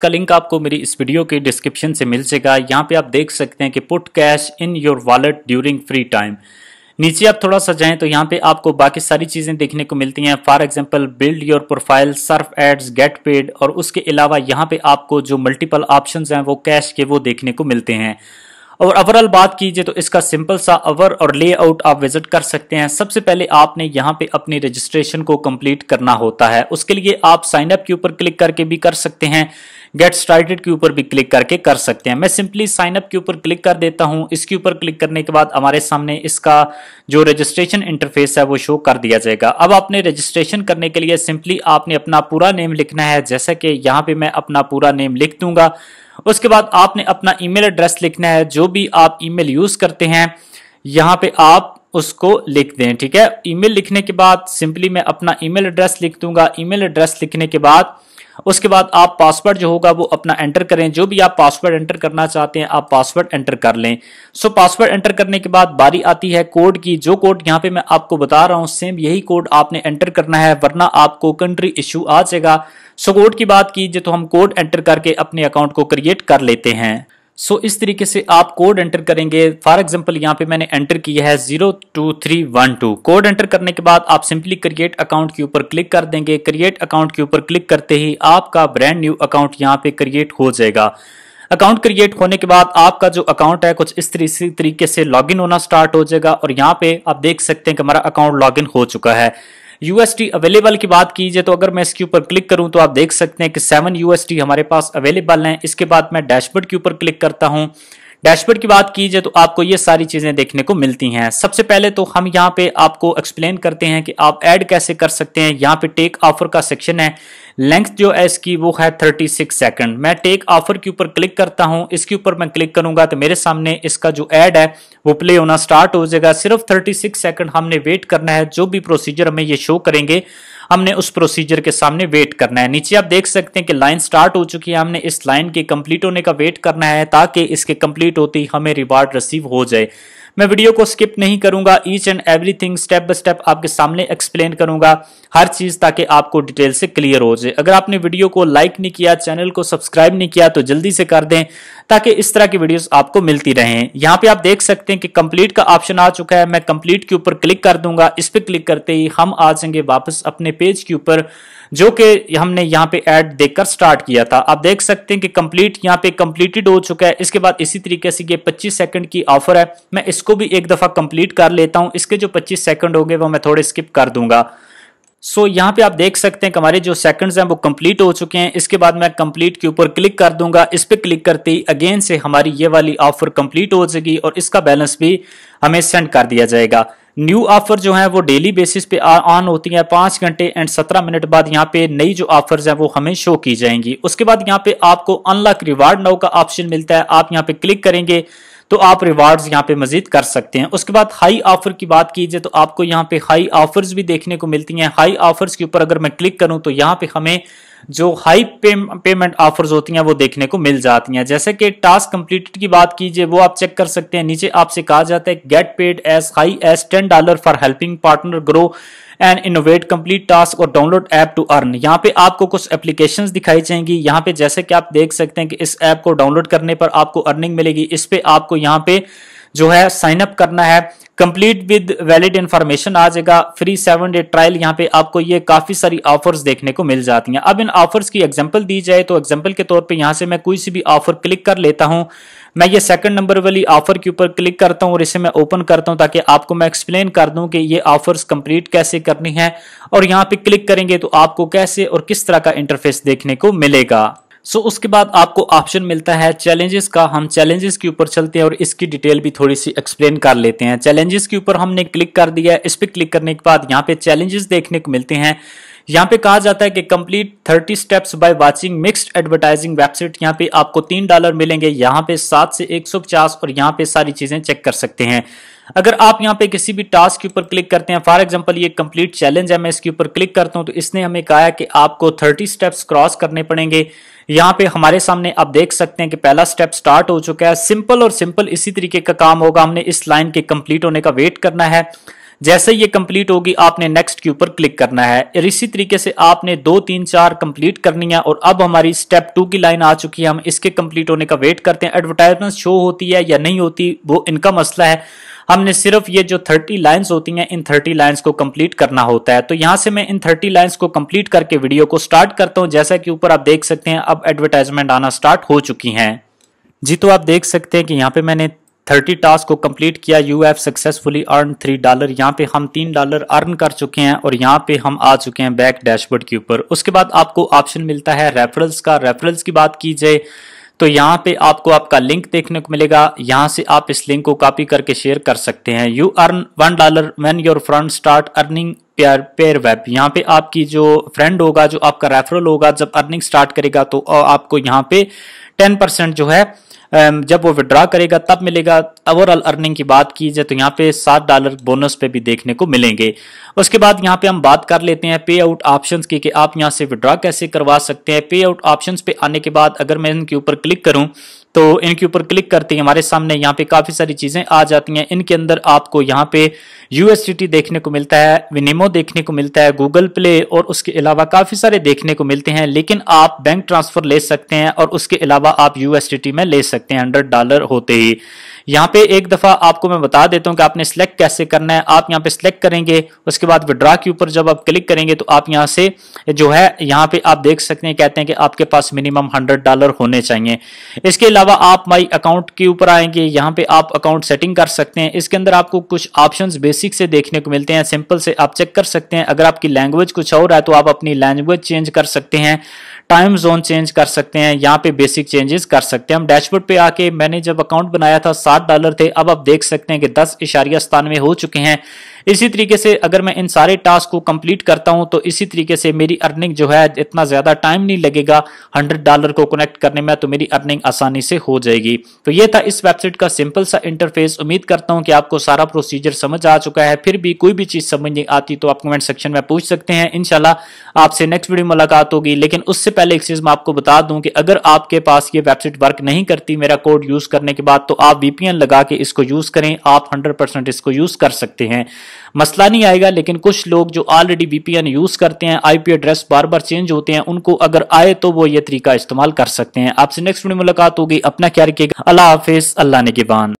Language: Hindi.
का लिंक आपको मेरी इस वीडियो के डिस्क्रिप्शन से मिल जाएगा यहाँ पे आप देख सकते हैं कि put cash in your wallet during free time नीचे आप थोड़ा सा जाएं तो यहाँ पे आपको बाकी सारी चीज़ें देखने को मिलती हैं for example build your profile surf ads get paid और उसके अलावा यहाँ पे आपको जो मल्टीपल ऑप्शन हैं वो कैश के वो देखने को मिलते हैं और ओवरऑल बात कीजिए तो इसका सिंपल सा अवर और लेआउट आप विजिट कर सकते हैं सबसे पहले आपने यहाँ पे अपनी रजिस्ट्रेशन को कंप्लीट करना होता है उसके लिए आप साइन अप के ऊपर क्लिक करके भी कर सकते हैं गेट स्टार्टेड के ऊपर भी क्लिक करके कर सकते हैं मैं सिंपली साइन अप के ऊपर क्लिक कर देता हूँ इसके ऊपर क्लिक करने के बाद हमारे सामने इसका जो रजिस्ट्रेशन इंटरफेस है वो शो कर दिया जाएगा अब आपने रजिस्ट्रेशन करने के लिए सिंपली आपने अपना पूरा नेम लिखना है जैसे कि यहाँ पे मैं अपना पूरा नेम लिख दूंगा उसके बाद आपने अपना ईमेल एड्रेस लिखना है जो भी आप ईमेल यूज करते हैं यहाँ पे आप उसको लिख दें ठीक है ईमेल लिखने के बाद सिंपली मैं अपना ईमेल एड्रेस लिख दूंगा ईमेल एड्रेस लिखने के बाद उसके बाद आप पासवर्ड जो होगा वो अपना एंटर करें जो भी आप पासवर्ड एंटर करना चाहते हैं आप पासवर्ड एंटर कर लें सो पासवर्ड एंटर करने के बाद बारी आती है कोड की जो कोड यहाँ पे मैं आपको बता रहा हूँ सेम यही कोड आपने एंटर करना है वरना आपको कंट्री इश्यू आ जाएगा सो कोड की बात कीजिए तो हम कोड एंटर करके अपने अकाउंट को क्रिएट कर लेते हैं सो so, इस तरीके से आप कोड एंटर करेंगे फॉर एग्जांपल यहाँ पे मैंने एंटर किया है zero two three one two code enter करने के बाद आप सिंपली क्रिएट अकाउंट के ऊपर क्लिक कर देंगे क्रिएट अकाउंट के ऊपर क्लिक करते ही आपका ब्रांड न्यू अकाउंट यहाँ पे क्रिएट हो जाएगा अकाउंट क्रिएट होने के बाद आपका जो अकाउंट है कुछ इस तरीके से लॉगिन होना स्टार्ट हो जाएगा और यहाँ पे आप देख सकते हैं कि हमारा अकाउंट लॉगिन हो चुका है यूएसटी अवेलेबल की बात की जाए तो अगर मैं इसके ऊपर क्लिक करूं तो आप देख सकते हैं कि सेवन यूएसटी हमारे पास अवेलेबल हैं इसके बाद मैं डैशबोर्ड के ऊपर क्लिक करता हूं डैशबोर्ड की बात की जाए तो आपको ये सारी चीज़ें देखने को मिलती हैं सबसे पहले तो हम यहाँ पे आपको एक्सप्लेन करते हैं कि आप ऐड कैसे कर सकते हैं यहाँ पे टेक ऑफर का सेक्शन है लेंथ जो है इसकी वो है 36 सेकेंड मैं टेक ऑफर के ऊपर क्लिक करता हूं इसके ऊपर मैं क्लिक करूंगा तो मेरे सामने इसका जो एड है वो प्ले होना स्टार्ट हो जाएगा सिर्फ 36 सेकेंड हमने वेट करना है जो भी प्रोसीजर हमें ये शो करेंगे हमने उस प्रोसीजर के सामने वेट करना है नीचे आप देख सकते हैं कि लाइन स्टार्ट हो चुकी है हमने इस लाइन के कंप्लीट होने का वेट करना है ताकि इसके कंप्लीट होते ही हमें रिवार्ड रिसीव हो जाए मैं वीडियो को स्किप नहीं करूंगा each and everything step by step आपके सामने एक्सप्लेन करूंगा हर चीज ताकि आपको डिटेल से क्लियर हो जाए अगर आपने वीडियो को लाइक नहीं किया चैनल को सब्सक्राइब नहीं किया तो जल्दी से कर दें ताकि इस तरह की वीडियोस आपको मिलती रहें यहाँ पे आप देख सकते हैं कि कंप्लीट का ऑप्शन आ चुका है मैं कंप्लीट के ऊपर क्लिक कर दूंगा इस पर क्लिक करते ही हम आ जाएंगे वापस अपने पेज के ऊपर जो कि हमने यहाँ पे ऐड देखकर स्टार्ट किया था आप देख सकते हैं कि कंप्लीट यहाँ पे कंप्लीटेड हो चुका है इसके बाद इसी तरीके से ये पच्चीस सेकंड की ऑफर है मैं इसको भी एक दफ़ा कंप्लीट कर लेता हूँ इसके जो पच्चीस सेकंड होंगे वो मैं थोड़े स्किप कर दूंगा सो so, यहाँ पे आप देख सकते हैं कि हमारे जो सेकंड्स हैं वो कंप्लीट हो चुके हैं इसके बाद मैं कंप्लीट के ऊपर क्लिक कर दूंगा इस पर क्लिक करते ही अगेन से हमारी ये वाली ऑफर कंप्लीट हो जाएगी और इसका बैलेंस भी हमें सेंड कर दिया जाएगा न्यू ऑफर जो है वो डेली बेसिस पे ऑन होती है पांच घंटे एंड सत्रह मिनट बाद यहाँ पे नई जो ऑफर्स हैं वो हमें शो की जाएंगी उसके बाद यहाँ पे आपको अनलॉक रिवार्ड नाउ का ऑप्शन मिलता है आप यहाँ पे क्लिक करेंगे तो आप रिवार्ड्स यहाँ पे मजीद कर सकते हैं उसके बाद हाई ऑफर की बात कीजिए तो आपको यहाँ पे हाई ऑफर्स भी देखने को मिलती हैं हाई ऑफर्स के ऊपर अगर मैं क्लिक करूं तो यहाँ पे हमें जो हाई पे, पेमेंट ऑफर्स होती हैं वो देखने को मिल जाती हैं जैसे कि टास्क कंप्लीटेड की बात कीजिए वो आप चेक कर सकते हैं नीचे आपसे कहा जाता है get paid as high as ten dollar for helping partner grow and innovate complete task और डाउनलोड ऐप टू अर्न यहाँ पे आपको कुछ एप्लीकेशन दिखाई जाएंगी यहाँ पे जैसे कि आप देख सकते हैं कि इस ऐप को डाउनलोड करने पर आपको अर्निंग मिलेगी इस पे आपको यहाँ पे जो है साइन अप करना है कंप्लीट विद वैलिड इन्फॉर्मेशन आ जाएगा फ्री सेवन डे ट्रायल यहाँ पे आपको ये काफी सारी ऑफर्स देखने को मिल जाती हैं अब इन ऑफर्स की एग्जांपल दी जाए तो एग्जांपल के तौर पे यहाँ से मैं कोई सी भी ऑफर क्लिक कर लेता हूँ मैं ये सेकंड नंबर वाली ऑफर के ऊपर क्लिक करता हूँ और इसे मैं ओपन करता हूँ ताकि आपको मैं एक्सप्लेन कर दूँ कि ये ऑफर्स कंप्लीट कैसे करनी है और यहाँ पे क्लिक करेंगे तो आपको कैसे और किस तरह का इंटरफेस देखने को मिलेगा सो उसके बाद आपको ऑप्शन मिलता है चैलेंजेस का हम चैलेंजेस के ऊपर चलते हैं और इसकी डिटेल भी थोड़ी सी एक्सप्लेन कर लेते हैं चैलेंजेस के ऊपर हमने क्लिक कर दिया है इस पर क्लिक करने के बाद यहाँ पे चैलेंजेस देखने को मिलते हैं यहाँ पे कहा जाता है कि complete thirty steps by watching mixed advertising website यहाँ पे आपको तीन डॉलर मिलेंगे यहाँ पे सात से एक सौ पचास और यहाँ पे सारी चीजें चेक कर सकते हैं अगर आप यहाँ पे किसी भी टास्क के ऊपर क्लिक करते हैं फॉर एग्जाम्पल ये कंप्लीट चैलेंज है मैं इसके ऊपर क्लिक करता हूँ तो इसने हमें कहा है कि आपको थर्टी स्टेप्स क्रॉस करने पड़ेंगे यहाँ पे हमारे सामने आप देख सकते हैं कि पहला स्टेप स्टार्ट हो चुका है सिंपल और सिंपल इसी तरीके का काम होगा हमने इस लाइन के कंप्लीट होने का वेट करना है जैसे ये कंप्लीट होगी आपने नेक्स्ट के ऊपर क्लिक करना है और इसी तरीके से आपने दो तीन चार कंप्लीट करनी है और अब हमारी स्टेप टू की लाइन आ चुकी है हम इसके कंप्लीट होने का वेट करते हैं एडवर्टाइजमेंट शो होती है या नहीं होती वो इनका मसला है हमने सिर्फ ये जो 30 लाइंस होती हैं इन 30 लाइंस को कंप्लीट करना होता है तो यहां से मैं इन 30 लाइंस को कंप्लीट करके वीडियो को स्टार्ट करता हूं जैसा कि ऊपर आप देख सकते हैं अब एडवर्टाइजमेंट आना स्टार्ट हो चुकी हैं जी तो आप देख सकते हैं कि यहाँ पे मैंने थर्टी टास्क को कंप्लीट किया you have successfully earn three dollar यहाँ पे हम तीन डॉलर अर्न कर चुके हैं और यहाँ पे हम आ चुके हैं बैक डैशबोर्ड के ऊपर उसके बाद आपको ऑप्शन मिलता है रेफरल्स का रेफरल्स की बात की जाए तो यहाँ पे आपको आपका लिंक देखने को मिलेगा यहाँ से आप इस लिंक को कॉपी करके शेयर कर सकते हैं you earn one dollar when your friend start earning pair pair web यहाँ पे आपकी जो फ्रेंड होगा जो आपका रेफरल होगा जब अर्निंग स्टार्ट करेगा तो आपको यहाँ पे टेन परसेंट जो है जब वो विड्रॉ करेगा तब मिलेगा ओवरऑल अर्निंग की बात की जाए तो यहाँ पे सात डॉलर बोनस पे भी देखने को मिलेंगे उसके बाद यहाँ पे हम बात कर लेते हैं पे आउट ऑप्शन की कि आप यहाँ से विड्रॉ कैसे करवा सकते हैं पे आउट ऑप्शन पे आने के बाद अगर मैं इनके ऊपर क्लिक करूँ तो इनके ऊपर क्लिक करते ही हमारे सामने यहाँ पे काफ़ी सारी चीज़ें आ जाती हैं इनके अंदर आपको यहाँ पे यूएसटी देखने को मिलता है विनिमो देखने को मिलता है गूगल प्ले और उसके अलावा काफ़ी सारे देखने को मिलते हैं लेकिन आप बैंक ट्रांसफ़र ले सकते हैं और उसके अलावा आप यूएसटी में ले सकते हैं हंड्रेड डॉलर होते ही यहाँ पे एक दफ़ा आपको मैं बता देता हूँ कि आपने सेलेक्ट कैसे करना है आप यहाँ पे सिलेक्ट करेंगे उसके बाद विड्रा के ऊपर जब आप क्लिक करेंगे तो आप यहाँ से जो है यहाँ पे आप देख सकते हैं कहते हैं कि आपके पास मिनिमम हंड्रेड डॉलर होने चाहिए इसके अलावा आप माई अकाउंट के ऊपर आएंगे यहाँ पे आप अकाउंट सेटिंग कर सकते हैं इसके अंदर आपको कुछ ऑप्शंस बेसिक से देखने को मिलते हैं सिंपल से आप चेक कर सकते हैं अगर आपकी लैंग्वेज कुछ और है तो आप अपनी लैंग्वेज चेंज कर सकते हैं टाइम जोन चेंज कर सकते हैं यहाँ पे बेसिक चेंजेस कर सकते हैं हम डैशबोर्ड पे आके मैंने जब अकाउंट बनाया था सात डॉलर थे अब आप देख सकते हैं कि दस इशारिया स्थानवे हो चुके हैं इसी तरीके से अगर मैं इन सारे टास्क को कंप्लीट करता हूं तो इसी तरीके से मेरी अर्निंग जो है इतना ज्यादा टाइम नहीं लगेगा हंड्रेड डॉलर को कनेक्ट करने में तो मेरी अर्निंग आसानी से हो जाएगी तो ये था इस वेबसाइट का सिंपल सा इंटरफेस उम्मीद करता हूँ कि आपको सारा प्रोसीजर समझ आ चुका है फिर भी कोई भी चीज़ समझ नहीं आती तो आप कमेंट सेक्शन में पूछ सकते हैं इनशाला आपसे नेक्स्ट वीडियो मुलाकात होगी लेकिन उससे पहले एक चीज़ मैं आपको बता दूं कि अगर आपके पास ये वेबसाइट वर्क नहीं करती मेरा कोड यूज़ करने के बाद तो आप वीपीएन लगा के इसको यूज़ करें आप हंड्रेड इसको यूज़ कर सकते हैं मसला नहीं आएगा लेकिन कुछ लोग जो ऑलरेडी वीपीएन यूज़ करते हैं आईपी एड्रेस बार बार चेंज होते हैं उनको अगर आए तो वो ये तरीका इस्तेमाल कर सकते हैं आपसे नेक्स्ट वीडियो मुलाकात होगी अपना ख्याल रखिएगा अल्लाह हाफिज अल्लाह ने गिवान